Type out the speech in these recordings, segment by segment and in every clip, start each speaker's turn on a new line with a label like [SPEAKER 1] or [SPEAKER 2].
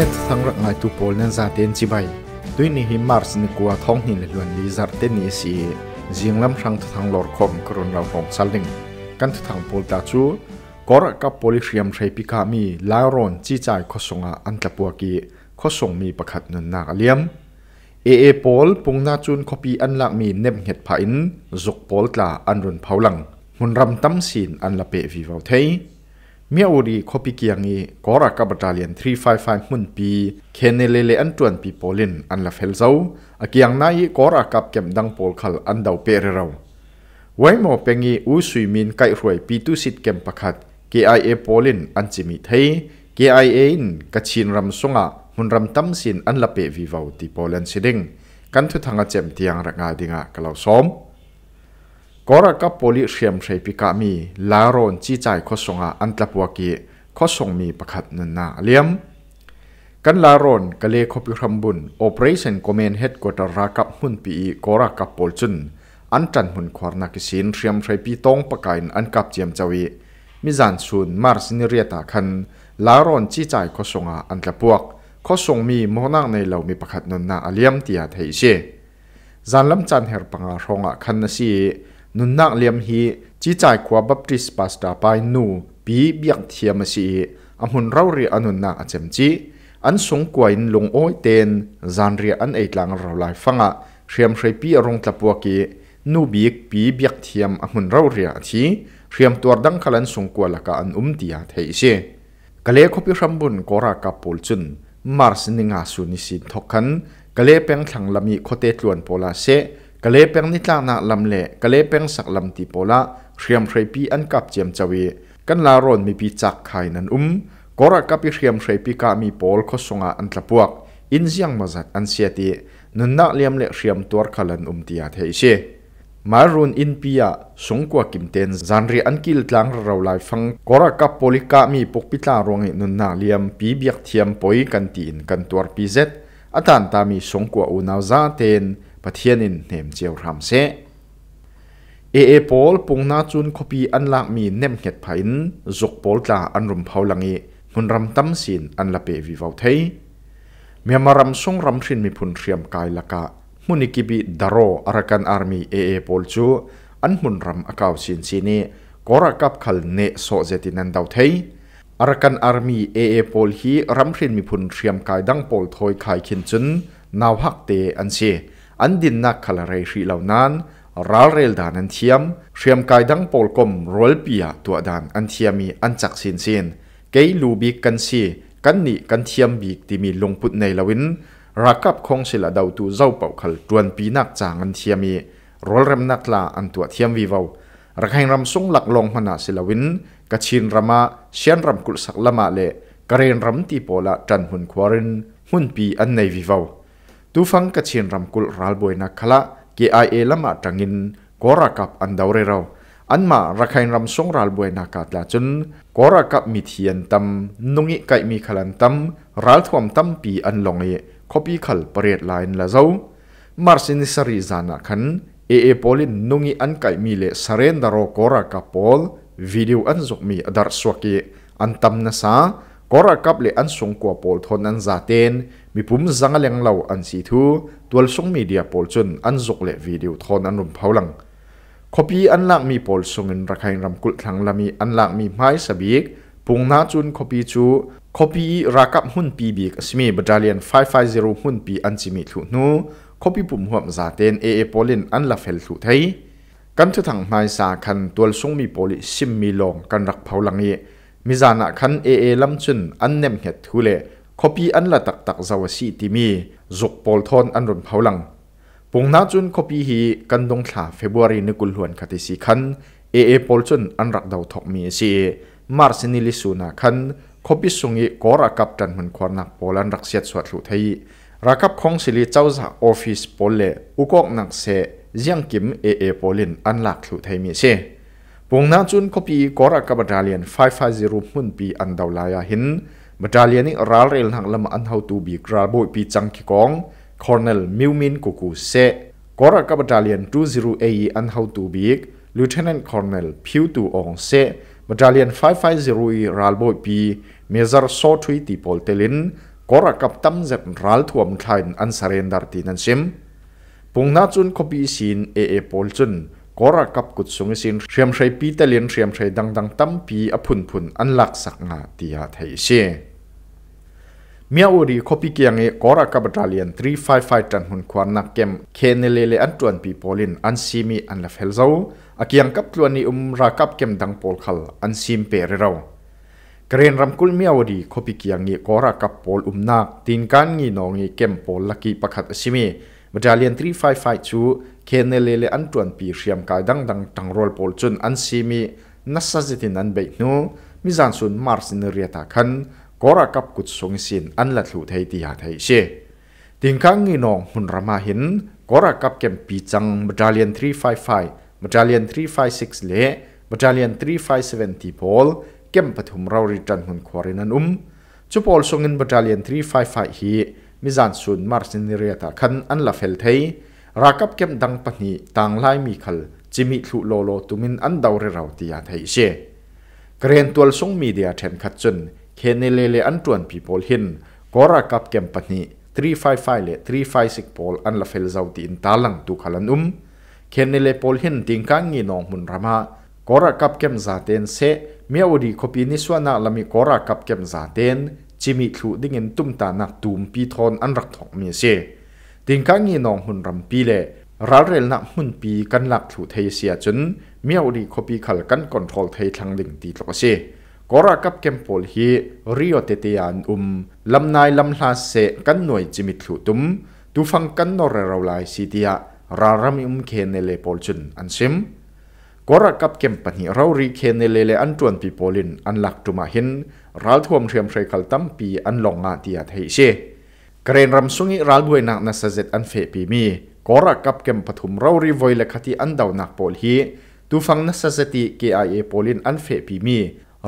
[SPEAKER 1] เนตทั้งรักไงตุปอลนั้นซาเตนจิบาด้วยนีฮิมาร์สนกัวท้องหินเลื่อนลีซาเตนนีสีเจียงลำชังทุทางหลอดคมกรนเราของซัลลิงกันทุทางปอลตาจูกอรกับโพลิเชียมใช้ปิกามีลารอนจีใจข้อส่งอันตะปวกีข้อส่งมีประคัดนุนนาเลียมเอเอปอลปุงนาจุนคอปีอันลักมีเนบเห็ดผาอินจุกปอลตาอันรุนเผาหลังมุนรำตั้มสินอันละเปวีวาวเทยเมียอุรีคบิกียงีกอรักกับบาเลียน355หุ่นปีเคนเนเลเลอันตวนปีโปลินอันละเฟลเซาอกียงนายกอรักกับเก็มดังโปลคัลอันดาวเปเรเราไว้หมอเปงีอูสุยมินไกรวยปีตุสิตเก็มปะคัด KIA โปลินอันจิมิไทย KIA อินกัชินรัมสงะหุนรัมตัมสินอันละเปวีวาวติโปลนสิดิงกันทุทังอาเจมเตียงรักงาดิงะกะลาวซ้อมก็รักโพลิเชียมใช้ปิกามีลารอนจีใจข้อสงอาอันตรปวกีข้อสงมีประคัดนันนาเลียม กันลารอนกะเลคพิรมบุญโอเปอเรชั่นคอมเมนเฮดกอตรากับหุ่นปีกรกโพลจุนอันจันหุ่นควานักสินเชียมใช้ปีตองประกันอันกับเจียมจวีมิจันซูนมาร์ซินเรียตาคัน ลารอนจีใจข้อสงอาอันตรปวกข้อสงมีมหนักในเหล่ามีประคัดนันนาเลียมเตียไทยเชจันลำจันเฮรปังอารงอาคันนสีนุนนักเลียมฮีจีจ่ายขวาบัพติสปาสตาไปนูปีเบียกเทียมสีอมุนเราเรียอนุนนกอาจมจีอันสงกวยนลงโอ้ยเตนจานเรียอันเอกลังเราลายฟังอะเรียมเร้ปีอรงตะปวกีนูบีกปีเบียกเทียมอมุนเราเรียทีเรียมตัวดังขลันสงกวยละกันอุ้มตียเทยเชกะเลขบิรำบุญกอรากาปูลจุนมาร์สนิงาสุนิสินทกันกะเลเป็งขังลามีโคเตตลวนโปลาเซกะเลเปงนิตลานักลำเละกะเลเปงสักลำติโปละเรียมเชรปีอันกับเจียมจวีกันลารอนมีปีจักไขนันอุ้มกอรักกับเรียมเชรปีกามีโปลขสงะอันตะปวกอินเซียงมาจัดอันเสียตีนันนักเลียมเละเรียมตัวขลันอุ้มตียาเทิเชมารุนอินปียสงกว่ากิมเตนจันรีอันกิลตังเราลายฟังกอรกับโปลิกามีปกปิตารวงนุนนาเลียมปีเบียกเทียมปอยกันตีนกันตัวปีเซตอาจารย์ตามีสงกว่าอุนาวซาเตนประเทียนินเหมเจียวรำเซเอเอปอลปุงนาจุนคบีอันลักมีเนมเห็ดไผนจกปอลตาอันรุมเผาลังอีมุนรำตั้มสินอันละเปวิวาวเทยเมียมารำทรงรำทรินมีพุนเทียมกายละกะ มุนิกิบิดารออารักันอาร์มีเอเอปอลจูอันมุนรำอากาวสินสินีกอรักับขัลเนโซเจตินันดาวเทยอารักันอาร์มีเอเอปอลฮีรำทรินมีพุนเทียมกายดังปอลทอยขายขินจุนนาวฮักเตอันเชอันดินนักขลเรชีเหล่านั้นรัลเรลดานันเทียมเรียมกายดังโปลกมรลเปียตัวดานอันเทียมีอันจักสินสินเกยลูบิกันซีกันนี่กันเทียมบีกที่มีลงพุทในละวินรักับคงศิลาดาวตูเจ้าเป่าขลจวนปีนักจางอันเทียมีรลเรมนักลาอันตัวเทียมวีวารักแห่งรำสงหลักลงมนาศิลาวินกชินรมาเชียนรำกุลสักละมาเลกเรนรำตีโปละจันหุนควารินหุ่นปีอันในวีวา tu phang ka chin ram kul ral boi na khala ki ai e lama tangin kora kap an dawre raw an ma rakhain ram song ral boi na ka tla chun kora kap mi thian tam nungi kai mi khalan tam ral thwam tam pi an long e copy khal pariat line la zau marsin sari zana khan e e polin nungi an kai mi le surrender ro kora ka pol video an zok mi adar swaki an tam na sa kora kap le an song kwa pol thon an za ten มีปุ่มสังเกตเราอันสีทูตัวส่งมีเดียพอลจนอันจกเลวิดีโอทอนอันรุมเผาหลังคอปีอันลักมีพอลส่งเงินราคารำกุลทางละมีอันลักมีไม้สบิกปุงนาจุนคอปีจูคอปีรากับหุ่นปีบิกสมีบดาเลียน550หุ่นปีอันจิมีถูนูคอปีปุ่มหัวมซาเตนเอเอพอลินอันละเฟลถูไทยกันทุทางไม้สาคันตัวส่งมีพอลิซิมมีลองกันรักเผาหลังเยมิจานะคันเอเอลำจุนอันเนมเห็ดทุเลคอปีอันละตักตักจาวสีติมีจกปอลทอนอันรุนเผาหลังปงนาจุนคอปีฮีกันดงถาเฟบรุรีนกุลหวนคติสิคันเอเอพอลจุนอันรักดาวทอกมีสีมาร์สินิลิสูนักคันคอปีสุงอีกอรักับดันมันควรนักปอลันรักเสียดสวดลุทยรักับของสิริเจ้าจาออฟฟิศปอลเลอุกอกนักเสเจียงกิมเอเอปอลินอันหลักสุไทยมีสีปงนาจุนคอปีกอรักับดาเลียนิร0มุนปีอันดาวลายาหินมาดาเลียนิรัลเรลหังลำอันเฮาตูบีกราบอยปีจังกิกองคอร์เนลมิวมินกุกุเซกอรากับมาเลียนทูซิรเอีอันเฮาตูบีกลูเทนันคอร์เนลพิวตูองเซมาดาเลียนไฟไรัลบอยปีเมซาร์ซอทวีติปอลเตลินกอรากับตัมเซ็ปรัลทัวมคลายอันซาเรนดาร์ตินันซิมปุงนาจุนคบีซีนเอเอปอลจุนกอรากับกุดลุงสินเรียมใช้ปีตะเลียนเรียมใช้ดังดังตั้มปีอพุนพุนอันหลักสักงาตียาไทยเช Mia uri kopi kiange kora ka battalion 355 tan hun khwan na kem khenelele an tuan pi polin an simi an la fel zau akiang kap tuan ni umra kap kem dang pol khal an sim pe re rau Kren ramkul mia uri kopi kiange kora kap pol umna tin kan ngi no ngi kem pol laki pakhat simi battalion 355 chu khenelele an tuan pi riam kai dang dang tang rol pol chun an simi nasajitin an bei nu mizan sun mars ni riata khan kora kap kut song sin an la thu thei ti ha thei she tingkang ngi nong hun rama hin kora kap kem pi chang battalion 355 battalion 356 le battalion 357 ti pol kem pathum rau ri tan hun khorin an um chu pol song in battalion 355 hi mizan sun marsin ni ria ta khan an la fel thei rakap kem dang pani tang lai mi khal chimi thlu lo lo tumin an dawre rau ti ya thei she เกรนตัวสงมีเดียเทมขัดจนเหนในเลเลอันจวนพีพอลหินก็รักกับเกมปันี355เล356พอลอันละเฟลซาวตีินตาลังตุขลันอุมเคนในเลพอลหินติงกังงีนองมุนรามาก็รักกับเกมซาเตนเซเมีอวดีคบีนิสวนาละมีก็รักกับเกมซาเตนจิมิทูดิเงินตุ้มตานักตูมปีทอนอันรักทองมีเซติงกังงีนองมุนรมปีเลรัลเรลนักมุนปีกันหลักถูเทเซียจนเมีอวดีคบีขัลกันคอนโทรลเทียทางดิ่งตีตกเซกรากับเกมโพลฮีริโอเตติยานอุมลำนายลำลาเซกันหน่วยจิมิทุตุมตูฟังกันนอร์เราลายสิทธิยรารามิอุมเคนเลโพลจุนอันซิมกรากับเกมปันฮีเรารีเคนเลเลอันจวนปีโพลินอันหลักตุมาหินรัลทวมเทียมเชคัลตัมปีอันลงอาติยาไทยเชเกรนรำสุงิรัลบวยนักนัสเซตอันเฟปีมีกรากับเกมปฐุมเรารีไวยเลคติอันดาวนักโพลฮีตูฟังนัสเซติเกไอเอโพลินอันเฟปีมี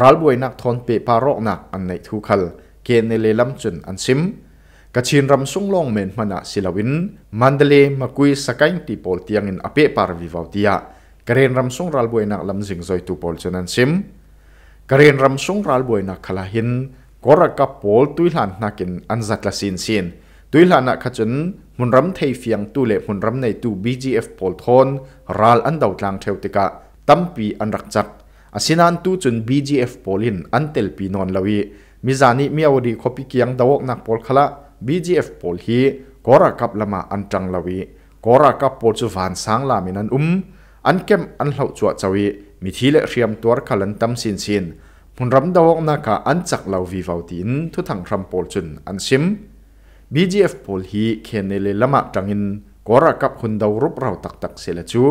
[SPEAKER 1] รัลบวยนักทอนเปปารอกนักอันในทุกขลเกณฑ์เลลัมจุนอันซิมกชินรำสุงลงเมนมาณะศิลวินมันเดเลมาคุยสกังตีปอลเตียงอินอเปปาร์วิวาวตียกเรนรำสุงรัลบวยนักลำซิงซอยตุปอลจุนอันซิมกเรนรำสุงรัลบวยนักขลาหินกอรกับปอลตุยหลานนักินอันจัดละสินสินตุยหลานักขจุนมุนรำเทยฟียงตุเลมุนรำในตุบีจีเอฟปอลทอนรัลอันดาวกลางเทวติกะตั้มปีอันรักจักอสินันตูจุน BGF ปอลินอันเตลปีนอนลาวีมิจานิมีอวดีคบิกียงดาวกนักปอลขละ BGF ปอลฮีกอรากับละมาอันจังลาวีกอรากับปอลจูฟานสังลามินันอุมอันเข้มอันเล่าจวดจาวีมิทีเลเรยมตัวขลันตัมสินสินมุนรำดาวกนักอันจักลาวีฟาวตินทุทังรัำปอลจุนอันซิม BGF ปอลฮีเขียนเลยละมาจังอินกอรากับคนดาวรุบเราตักตักเสลจู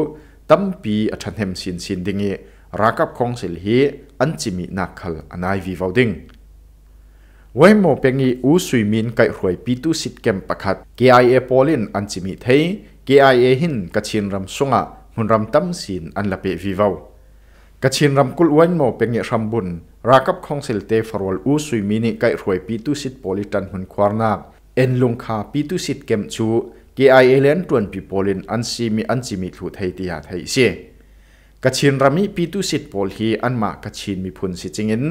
[SPEAKER 1] ตั้มปีอัจฉริยสินสินดิ่งเอรักับคงสิลฮีอันจิมีนักขลอนายวีวาวดิงไว้โมเป็งีอูสุยมินไก่รวยปีตุสิทธิ์เกมประคัด KIA โพลินอันจิมีเท KIA หินกัชินรำสุงะมุนรำตั้มสินอันละเปวีวาวกชินรำกุลไว้โมเป็งีรำบุญรักับคงสิลเตฟรวลอูสุยมินิไก่หวยปีตุสิทธิ์โพลิตันหุนควารนกเอ็นลงคาปีตุสิทธิ์เกมชู KIA เลนตวนปีโพลินอันซีมีอันจิมีถูไทยตีหาไทยเซกชินรามิปีตุสิทธิ์โพลฮีอันมากชินมีพุนสิจิงิน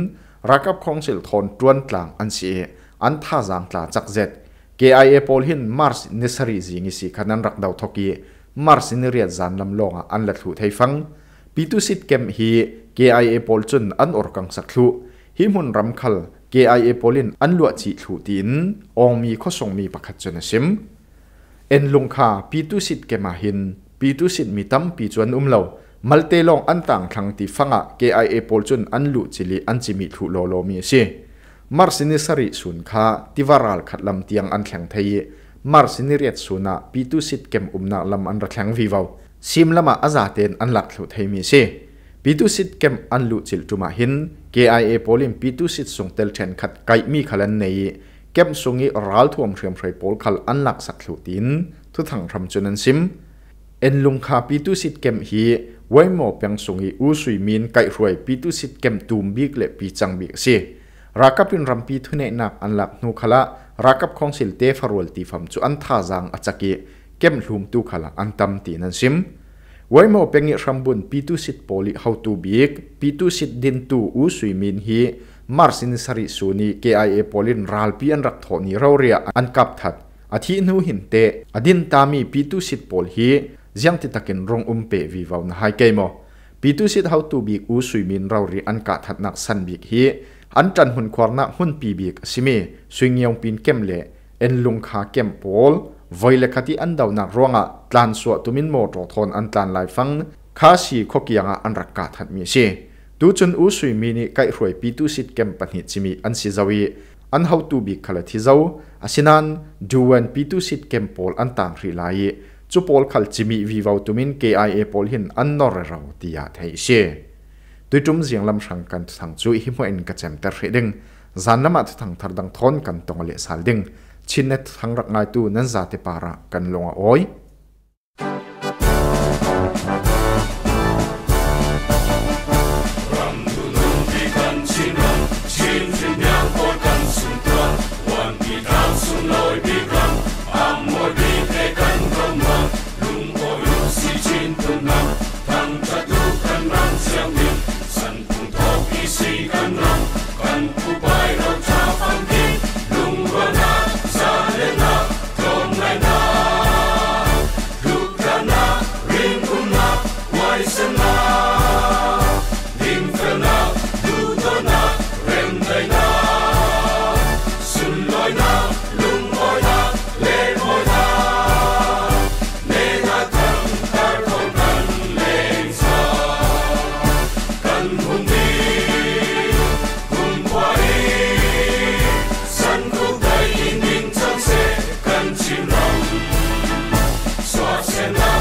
[SPEAKER 1] รักกับคงสิลทนตรวนกลางอันเสียอันท่าจางตลาจักเจ็ด KIA โพลฮินมาร์สเนสรีจิงิสิขนันรักดาวทกีมาร์สเนเรียดจานลำลงอันละถูไทยฟังปีตุสิทธิ์เกมฮี KIA โพลจุนอันอรกังสักลุหิมุนรำคัล KIA โพลินอันลวจีถูตินองมีข้อส่งมีประคัตจนสิมเอ็นลงคาปีตุสิทธิ์เกมาหินปีตุสิทธิ์มีตั้มปีจวนอุ้มเหล่ามัลเตลองอันต่างทังติฟังอ่ะ KIA โอลจุนอันลุจิลีอันจิมิถุโลโลมีสิมาร์ซินิสริสุนคาติวารัลขัดลำเตียงอันแข็งไทยมาร์ซินิเรียสุนะปีตุสิตเกมอุมนาลำอันระแข็งวิวาซิมละมาอาจาเตนอันหลักสุดไทยมีสิปีตุสิตเกมอันลุจิลตุมาหิน KIA โอลิมปีตุสิตส่งเตลเชนขัดไกมีขลันเนยเก็บส่งอีรัลทวมเชื่มไฟวยโพลขัลอันหลักสักสุดิน ทุทังทำจนันซิมเอ็นลุงคาปีตุสิตเกมฮีวมอเพียงสงอีอูสุยมินไก่รวยปีตุสิทเกมตูมบิกและปีจังบิกเสรักับพินรำปีทุเนนักอันหลับนูขละรักับของสิลเตฟารวลตีฟัมจุอันท่าจังอจักีเกมลุมตูขละอันตำตีนันซิมว้หมอเพียงรัมบุนปีตุสิทโพลิเฮาตูบิกปีตุสิทดินตูอูสุยมินฮีมาร์สินสริสุนีไอเอโพลินรัลปีอันรักทอนีเราเรียอันกับทัดอธินูหินเตอดินตามีปีตุสิทโพลฮี ziang ti takin rong um pe vi vào na hai cây mò pi tu sit how tu bi u sui min rau ri an ka that nak san bi hi an tran hun khwar na hun pi bi simi swing yong pin kem le en lung kha kem pol voi le khati an dau nak ronga tlan so tu min mo to thon an tlan lai phang kha si kho kianga an rak ka that mi si tu chun u sui min ni kai hroi tu sit kem pan hi chimi an si zawi an hau tu bi khala thi zau asinan duwan pi tu sit kem pol an tang ri lai จูปอลขัลจิมีวีวาวตุมิน KIA ปอลหินอันนอร์เราตียาไทยเช่ตุยจุมเสียงลำสังกันทังจูหิมวันกระเจมเตอร์เดึงจานน้ำมัดทังทัดดังทอนกันตรงเลสาลดึง ชินเนตทังรักนายตูนั้นจาติปาระกันลงอ้อย
[SPEAKER 2] Barcelona.